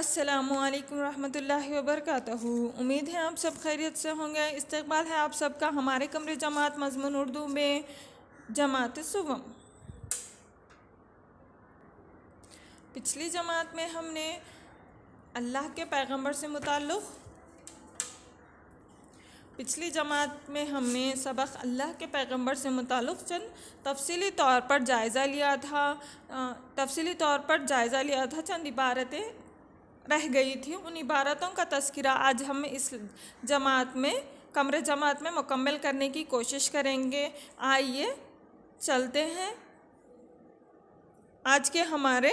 असलकम रहमतुल्लाहि वबरकू उम्मीद है आप सब खैरियत से होंगे इस्तकबाल है आप सबका हमारे कमरे जमात मजमून उर्दू में जमात सुबम पिछली जमात में हमने अल्लाह के पैगंबर से मुतक़ पिछली जमात में हमने सबक अल्लाह के पैगंबर से मुतक़ चंद तफसली तौर पर जायज़ा लिया था तफसली तौर पर जायज़ा लिया था चंद इबारतें रह गई थी उन इबारतों का तस्करा आज हम इस जमात में कमरे जमात में मुकम्मल करने की कोशिश करेंगे आइए चलते हैं आज के हमारे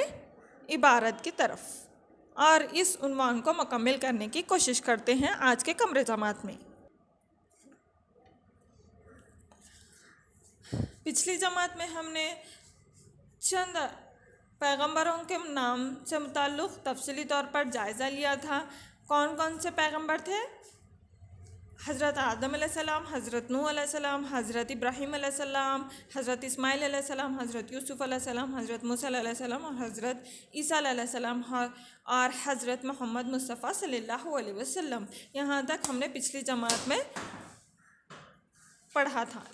इबारत की तरफ और इस उनवान को मुकम्मल करने की कोशिश करते हैं आज के कमरे जमात में पिछली जमात में हमने चंद पैगंबरों के नाम से मुतक़ तफसली तौर पर जायज़ा लिया था कौन कौन से पैगंबर थे हज़रत आदम आसमाम हज़रत नूसम हज़रत इब्राहिम आसमाम हज़रत इसमाइल आसमाम हज़रत यूसुफ़ आसमाम हज़रत मूसम और हज़रत ईसा आसमाम और हज़रत मोहम्मद मुस्तफ़ा सल्ला वसम यहाँ तक हमने पिछली जमात में पढ़ा था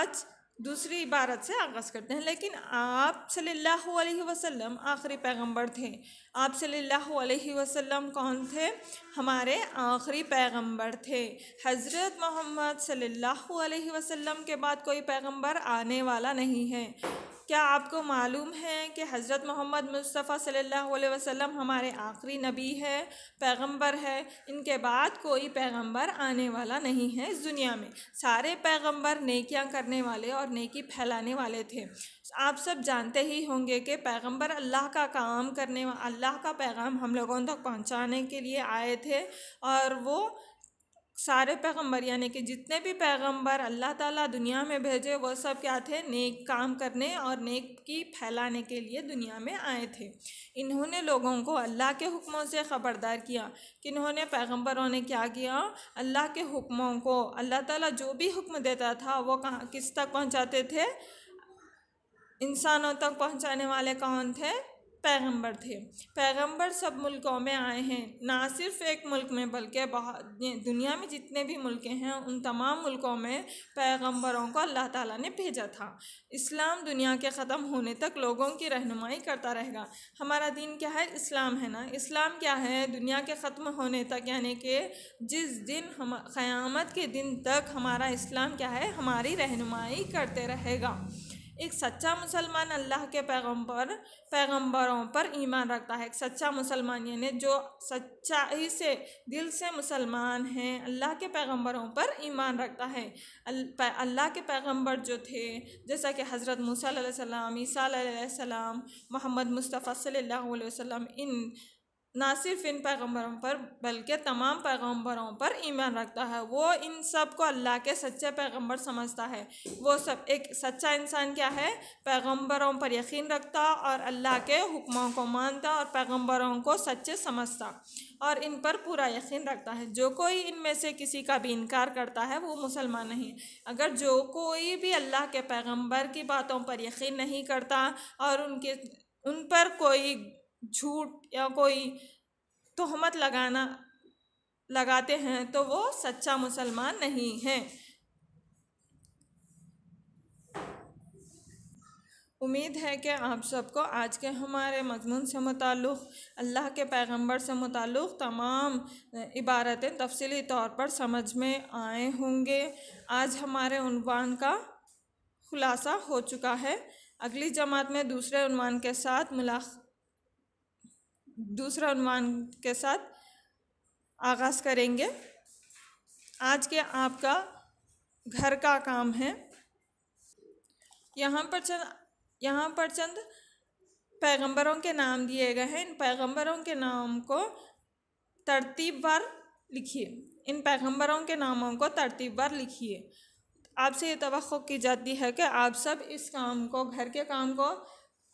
आज दूसरी इबारत से आगाज़ करते हैं लेकिन आप सल्लल्लाहु अलैहि वसल्लम आखिरी पैगंबर थे आप सल्लल्लाहु अलैहि वसल्लम कौन थे हमारे आखिरी पैगंबर थे हज़रत मोहम्मद सल्लल्लाहु अलैहि वसल्लम के बाद कोई पैगंबर आने वाला नहीं है क्या आपको मालूम है कि हज़रत मोहम्मद मुस्तफ़ा सल्लल्लाहु अलैहि वसल्लम हमारे आखिरी नबी है पैगंबर है इनके बाद कोई पैगंबर आने वाला नहीं है इस दुनिया में सारे पैगंबर नेकियां करने वाले और नेकी फैलाने वाले थे आप सब जानते ही होंगे कि पैगंबर अल्लाह का काम करने अल्लाह का पैगाम हम लोगों तक पहुँचाने के लिए आए थे और वो सारे पैगंबर यानी कि जितने भी पैगंबर अल्लाह ताला दुनिया में भेजे वो सब क्या थे नेक काम करने और नेक की फैलाने के लिए दुनिया में आए थे इन्होंने लोगों को अल्लाह के हुक्मों से ख़बरदार किया कि इन्होंने पैगंबरों ने क्या किया अल्लाह के हुक्मों को अल्लाह ताला जो भी हुक्म देता था वो कहाँ किस तक पहुँचाते थे इंसानों तक पहुँचाने वाले कौन थे पैगंबर थे पैगंबर सब मुल्कों में आए हैं ना सिर्फ एक मुल्क में बल्कि बहुत दुनिया में जितने भी मुल्क हैं उन तमाम मुल्कों में पैगंबरों को अल्लाह ताला ने भेजा था इस्लाम दुनिया के ख़त्म होने तक लोगों की रहनुमाई करता रहेगा हमारा दिन क्या है इस्लाम है ना इस्लाम क्या है दुनिया के ख़त्म होने तक यानी कि जिस दिन हम क़यामत के दिन तक हमारा इस्लाम क्या है हमारी रहनुमाई करते रहेगा एक सच्चा मुसलमान अल्लाह के पैगंबर पैगंबरों पर ईमान रखता है एक सच्चा मुसलमान यानी जो सच्चाई से दिल से मुसलमान हैं अल्लाह के पैगंबरों पर ईमान रखता है अल्लाह के पैगंबर जो थे जैसा कि हज़रत मूसा सलाम ईसा सलाम मोहम्मद मुस्तफ़ा सल्लल्लाहु अलैहि वसल्लम इन ना सिर्फ इन पैगंबरों पर बल्कि तमाम पैगंबरों पर ईमान रखता है वो इन सब को अल्लाह के सच्चे पैगंबर समझता है वो सब एक सच्चा इंसान क्या है पैगंबरों पर यकीन रखता और अल्लाह के हुक्मों को मानता और पैगंबरों को सच्चे समझता और इन पर पूरा यकीन रखता है जो कोई इनमें से किसी का भी इनकार करता है वो मुसलमान नहीं अगर जो कोई भी अल्लाह के पैगंबर की बातों पर यकीन नहीं करता और उनके उन पर कोई झूठ या कोई तहमत लगाना लगाते हैं तो वो सच्चा मुसलमान नहीं है उम्मीद है कि आप सबको आज के हमारे मजमून से मुतल अल्लाह के पैगंबर से मुतल तमाम इबारतें तफसली तौर पर समझ में आए होंगे आज हमारे उनवान का खुलासा हो चुका है अगली जमात में दूसरे उनवान के साथ मुलाकात दूसरा अनुमान के साथ आगाज़ करेंगे आज के आपका घर का काम है यहाँ पर चंद यहाँ पर चंद पैगंबरों के नाम दिए गए हैं इन पैगंबरों के नाम को तरतीब बार लिखिए इन पैगंबरों के नामों को तरतीब बार लिखिए आपसे ये तो की जाती है कि आप सब इस काम को घर के काम को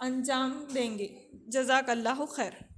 अंजाम देंगे जजाकल्ला खैर